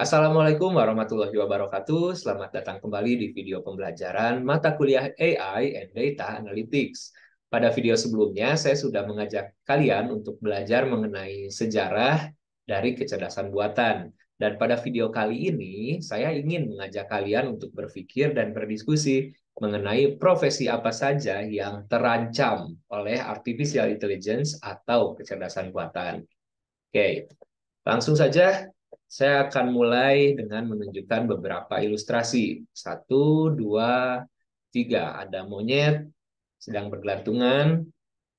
Assalamualaikum warahmatullahi wabarakatuh. Selamat datang kembali di video pembelajaran mata kuliah AI and Data Analytics. Pada video sebelumnya, saya sudah mengajak kalian untuk belajar mengenai sejarah dari kecerdasan buatan. Dan pada video kali ini, saya ingin mengajak kalian untuk berpikir dan berdiskusi mengenai profesi apa saja yang terancam oleh artificial intelligence atau kecerdasan buatan. Oke, langsung saja saya akan mulai dengan menunjukkan beberapa ilustrasi. Satu, dua, tiga. Ada monyet sedang bergelantungan,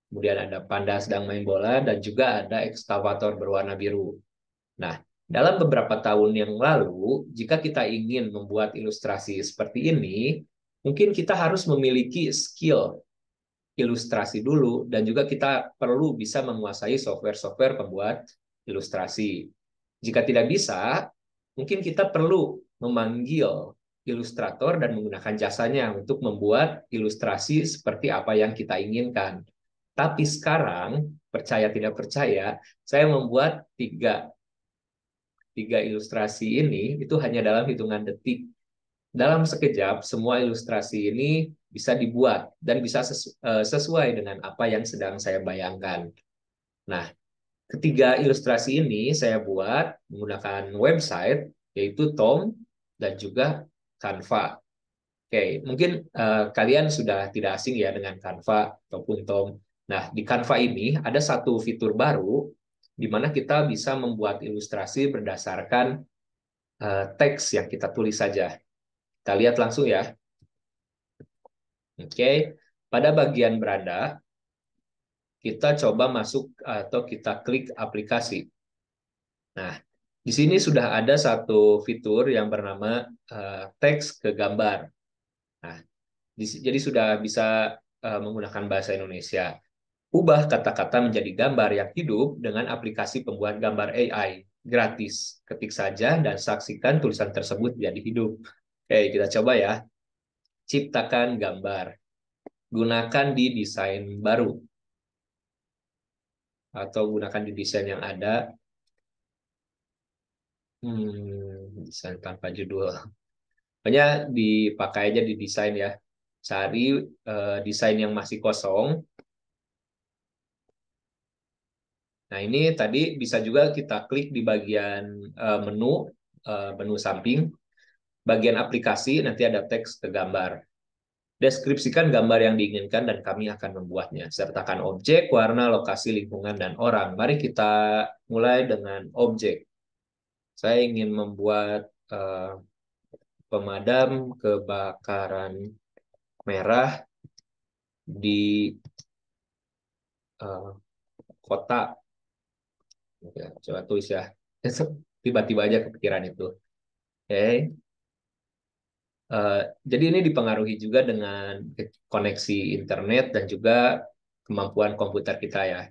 kemudian ada panda sedang main bola, dan juga ada ekskavator berwarna biru. Nah, dalam beberapa tahun yang lalu, jika kita ingin membuat ilustrasi seperti ini, mungkin kita harus memiliki skill ilustrasi dulu dan juga kita perlu bisa menguasai software-software pembuat ilustrasi. Jika tidak bisa, mungkin kita perlu memanggil ilustrator dan menggunakan jasanya untuk membuat ilustrasi seperti apa yang kita inginkan. Tapi sekarang, percaya tidak percaya, saya membuat tiga, tiga ilustrasi ini itu hanya dalam hitungan detik. Dalam sekejap, semua ilustrasi ini bisa dibuat dan bisa sesu eh, sesuai dengan apa yang sedang saya bayangkan. Nah, Ketiga ilustrasi ini saya buat menggunakan website yaitu Tom dan juga Canva. Oke, mungkin uh, kalian sudah tidak asing ya dengan Canva ataupun Tom. Nah, di Canva ini ada satu fitur baru di mana kita bisa membuat ilustrasi berdasarkan uh, teks yang kita tulis saja. Kita lihat langsung ya. Oke, pada bagian beranda kita coba masuk atau kita klik aplikasi. Nah, di sini sudah ada satu fitur yang bernama uh, teks ke gambar. Nah, di, jadi sudah bisa uh, menggunakan bahasa Indonesia. Ubah kata-kata menjadi gambar yang hidup dengan aplikasi pembuat gambar AI gratis. Ketik saja dan saksikan tulisan tersebut jadi hidup. Oke, kita coba ya. Ciptakan gambar. Gunakan di desain baru atau gunakan desain yang ada. Hmm, desain tanpa judul. Hanya dipakai aja di desain ya. Cari uh, desain yang masih kosong. Nah, ini tadi bisa juga kita klik di bagian uh, menu, uh, menu samping, bagian aplikasi, nanti ada teks ke gambar. Deskripsikan gambar yang diinginkan dan kami akan membuatnya. Sertakan objek, warna, lokasi, lingkungan, dan orang. Mari kita mulai dengan objek. Saya ingin membuat uh, pemadam kebakaran merah di uh, kota. Coba tulis ya. Tiba-tiba aja kepikiran itu. Oke. Okay. Eh, jadi ini dipengaruhi juga dengan koneksi internet dan juga kemampuan komputer kita ya.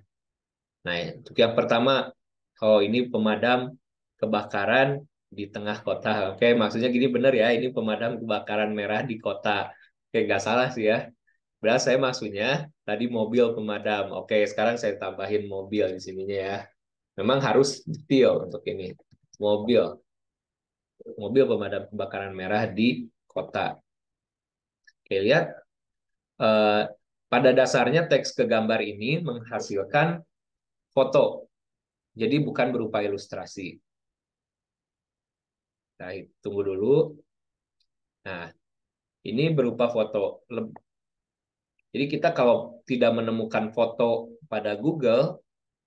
Nah, untuk yang pertama, oh ini pemadam kebakaran di tengah kota. Oke, maksudnya gini benar ya, ini pemadam kebakaran merah di kota. Oke, nggak salah sih ya. Beras saya maksudnya tadi mobil pemadam. Oke, sekarang saya tambahin mobil di sininya ya. Memang harus detail untuk ini. Mobil. Mobil pemadam kebakaran merah di kota. Oke, lihat. Eh, pada dasarnya teks ke gambar ini menghasilkan foto. Jadi bukan berupa ilustrasi. Nah, tunggu dulu. Nah, ini berupa foto. Jadi kita kalau tidak menemukan foto pada Google,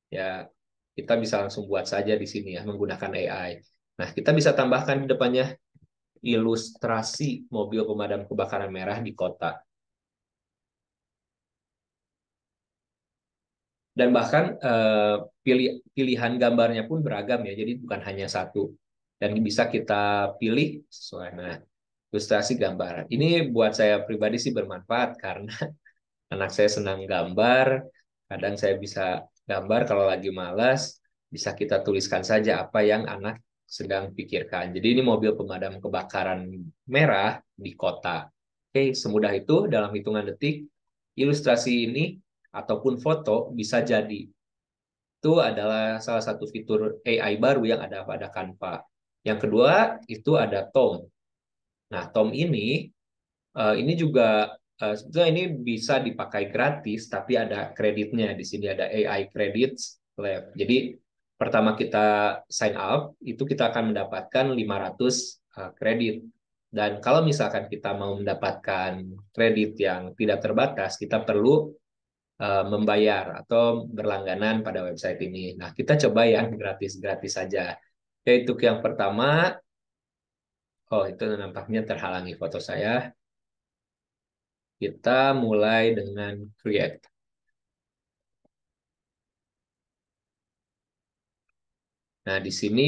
ya kita bisa langsung buat saja di sini ya menggunakan AI. Nah, kita bisa tambahkan di depannya ilustrasi mobil pemadam kebakaran merah di kota. Dan bahkan eh, pilihan gambarnya pun beragam ya, jadi bukan hanya satu. Dan bisa kita pilih sesuai nah, ilustrasi gambar Ini buat saya pribadi sih bermanfaat karena anak saya senang gambar, kadang saya bisa gambar kalau lagi malas, bisa kita tuliskan saja apa yang anak sedang pikirkan. Jadi ini mobil pemadam kebakaran merah di kota. Oke, semudah itu dalam hitungan detik ilustrasi ini ataupun foto bisa jadi. Itu adalah salah satu fitur AI baru yang ada pada Canva. Yang kedua itu ada Tom. Nah, Tom ini eh, ini juga eh, sebetulnya ini bisa dipakai gratis tapi ada kreditnya. Di sini ada AI Credits Lab. Jadi pertama kita sign up, itu kita akan mendapatkan 500 eh, kredit. Dan kalau misalkan kita mau mendapatkan kredit yang tidak terbatas, kita perlu eh, membayar atau berlangganan pada website ini. Nah, kita coba yang gratis-gratis saja. Yaitu yang pertama, oh itu nampaknya terhalangi foto saya. Kita mulai dengan create. Nah, di sini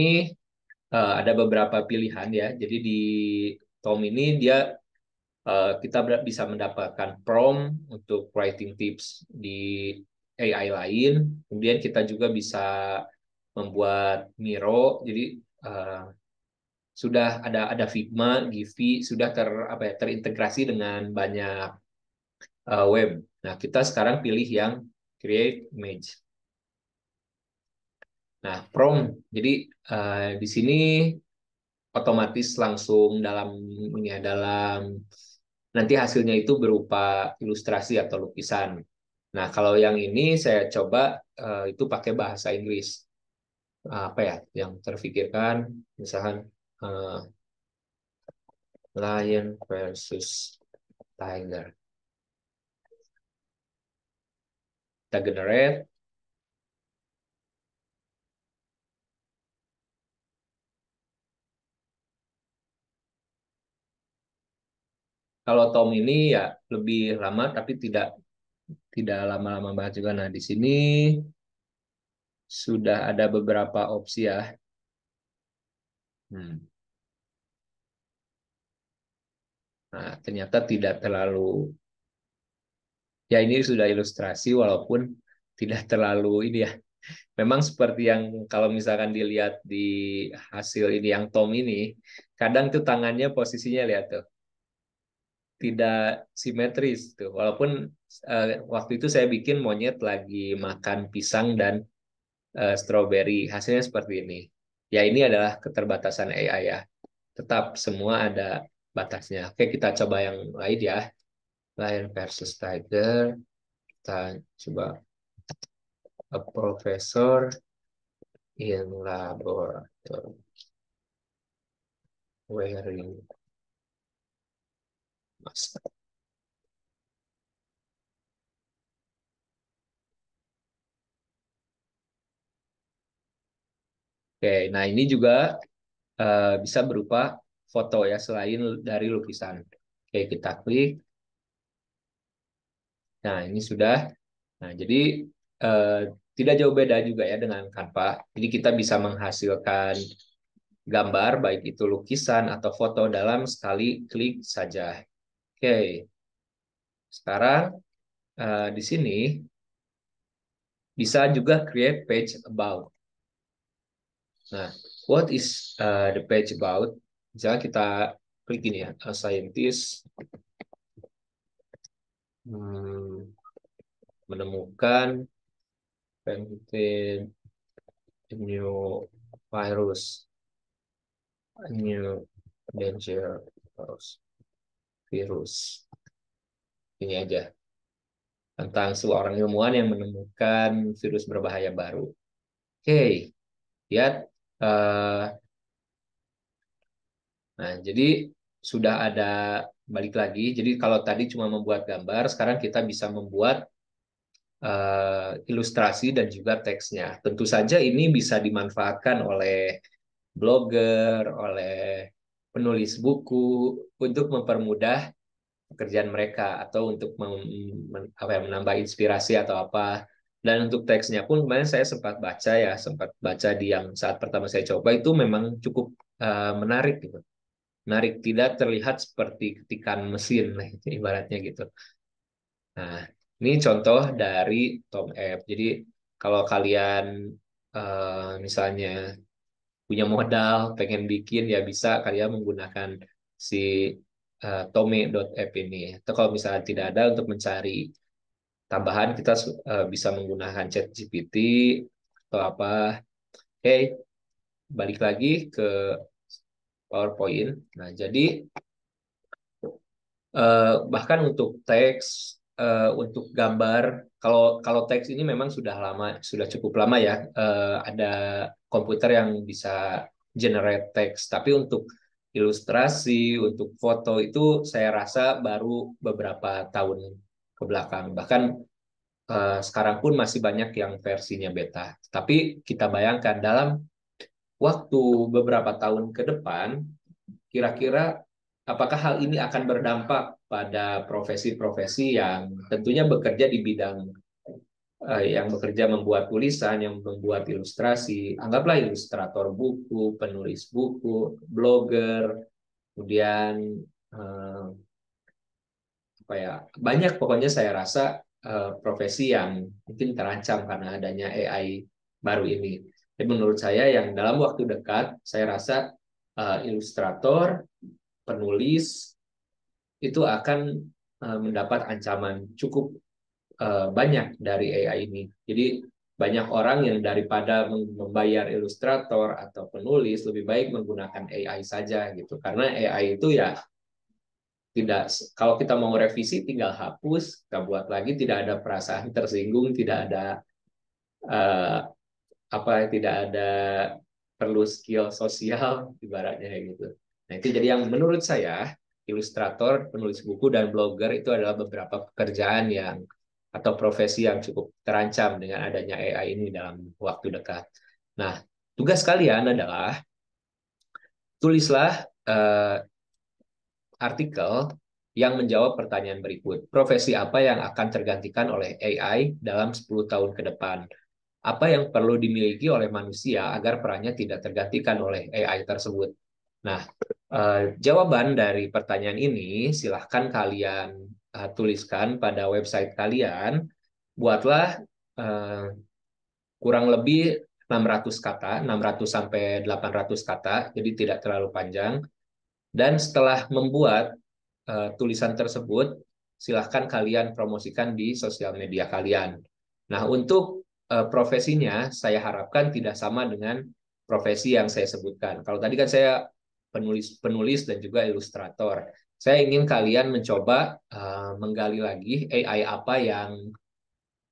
uh, ada beberapa pilihan ya. Jadi di Tom ini dia uh, kita bisa mendapatkan prompt untuk writing tips di AI lain. Kemudian kita juga bisa membuat Miro. Jadi uh, sudah ada ada Figma, Givi sudah ter apa ya, terintegrasi dengan banyak uh, web. Nah, kita sekarang pilih yang create image. Nah, prom. Jadi uh, di sini otomatis langsung dalam ya, dalam nanti hasilnya itu berupa ilustrasi atau lukisan. Nah, kalau yang ini saya coba uh, itu pakai bahasa Inggris. Uh, apa ya yang terpikirkan misalkan uh, lion versus tiger. Kita generate kalau Tom ini ya lebih lama tapi tidak tidak lama-lama banget juga. Nah, di sini sudah ada beberapa opsi ya. Hmm. Nah, ternyata tidak terlalu ya ini sudah ilustrasi walaupun tidak terlalu ini ya. Memang seperti yang kalau misalkan dilihat di hasil ini yang Tom ini, kadang tuh tangannya posisinya lihat tuh tidak simetris tuh. Gitu. Walaupun uh, waktu itu saya bikin monyet lagi makan pisang dan uh, eh, stroberi, hasilnya seperti ini. Ya ini adalah keterbatasan AI ya. Tetap semua ada batasnya. Oke, kita coba yang lain ya. Lion versus Tiger. Kita coba a professor in laboratory wearing Mas. Oke, nah ini juga uh, bisa berupa foto ya selain dari lukisan. Oke, kita klik. Nah, ini sudah. Nah, jadi uh, tidak jauh beda juga ya dengan Canva. Jadi kita bisa menghasilkan gambar baik itu lukisan atau foto dalam sekali klik saja. Oke, sekarang uh, di sini bisa juga create page about. Nah, what is uh, the page about? Misalnya kita klik ini ya, a eh, scientist hmm, menemukan new virus, new danger virus virus. Ini aja. Tentang seorang ilmuwan yang menemukan virus berbahaya baru. Oke, okay. lihat. Eh, nah, jadi sudah ada balik lagi. Jadi kalau tadi cuma membuat gambar, sekarang kita bisa membuat eh, ilustrasi dan juga teksnya. Tentu saja ini bisa dimanfaatkan oleh blogger, oleh penulis buku untuk mempermudah pekerjaan mereka atau untuk apa ya, menambah inspirasi atau apa dan untuk teksnya pun kemarin saya sempat baca ya sempat baca di yang saat pertama saya coba itu memang cukup uh, menarik gitu menarik tidak terlihat seperti ketikan mesin ibaratnya gitu nah ini contoh dari Tom F jadi kalau kalian uh, misalnya punya modal, pengen bikin ya bisa kalian menggunakan si uh, eh, tome.app ini. Atau kalau misalnya tidak ada untuk mencari tambahan kita uh, bisa menggunakan Chat GPT atau apa. Oke, okay. balik lagi ke PowerPoint. Nah, jadi uh, bahkan untuk teks uh, untuk gambar kalau kalau teks ini memang sudah lama sudah cukup lama ya uh, ada komputer yang bisa generate teks tapi untuk ilustrasi untuk foto itu saya rasa baru beberapa tahun ke belakang bahkan uh, sekarang pun masih banyak yang versinya beta tapi kita bayangkan dalam waktu beberapa tahun ke depan kira-kira apakah hal ini akan berdampak pada profesi-profesi yang tentunya bekerja di bidang eh, yang bekerja membuat tulisan, yang membuat ilustrasi, anggaplah ilustrator buku, penulis buku, blogger, kemudian eh, apa ya banyak pokoknya saya rasa eh, profesi yang mungkin terancam karena adanya AI baru ini. Jadi menurut saya yang dalam waktu dekat saya rasa ilustrator, penulis, itu akan eh, mendapat ancaman cukup eh, banyak dari AI ini. Jadi banyak orang yang daripada membayar ilustrator atau penulis lebih baik menggunakan AI saja gitu karena AI itu ya tidak kalau kita mau revisi tinggal hapus kita buat lagi tidak ada perasaan tersinggung tidak ada uh, apa tidak ada perlu skill sosial ibaratnya gitu nah itu jadi yang menurut saya ilustrator, penulis buku, dan blogger itu adalah beberapa pekerjaan yang atau profesi yang cukup terancam dengan adanya AI ini dalam waktu dekat. Nah, tugas kalian adalah tulislah uh, artikel yang menjawab pertanyaan berikut. Profesi apa yang akan tergantikan oleh AI dalam 10 tahun ke depan? Apa yang perlu dimiliki oleh manusia agar perannya tidak tergantikan oleh AI tersebut? Nah, Eh, jawaban dari pertanyaan ini silahkan kalian uh, tuliskan pada website kalian. Buatlah uh, kurang lebih 600 kata, 600 sampai 800 kata, jadi tidak terlalu panjang. Dan setelah membuat uh, tulisan tersebut, silahkan kalian promosikan di sosial media kalian. Nah, untuk uh, profesinya, saya harapkan tidak sama dengan profesi yang saya sebutkan. Kalau tadi kan saya penulis-penulis dan juga ilustrator. Saya ingin kalian mencoba uh, menggali lagi AI apa yang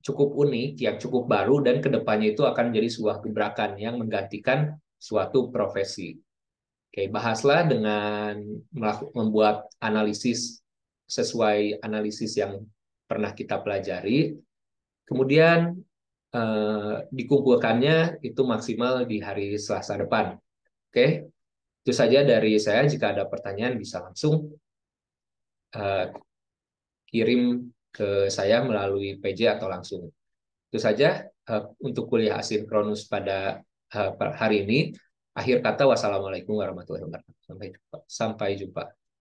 cukup unik, yang cukup baru, dan kedepannya itu akan menjadi sebuah gebrakan yang menggantikan suatu profesi. Oke, bahaslah dengan membuat analisis sesuai analisis yang pernah kita pelajari. Kemudian eh, dikumpulkannya itu maksimal di hari Selasa depan. Oke, itu saja dari saya. Jika ada pertanyaan bisa langsung uh, kirim ke saya melalui PJ atau langsung. Itu saja uh, untuk kuliah asinkronus pada uh, hari ini. Akhir kata wassalamualaikum warahmatullahi wabarakatuh. Sampai jumpa. Sampai jumpa.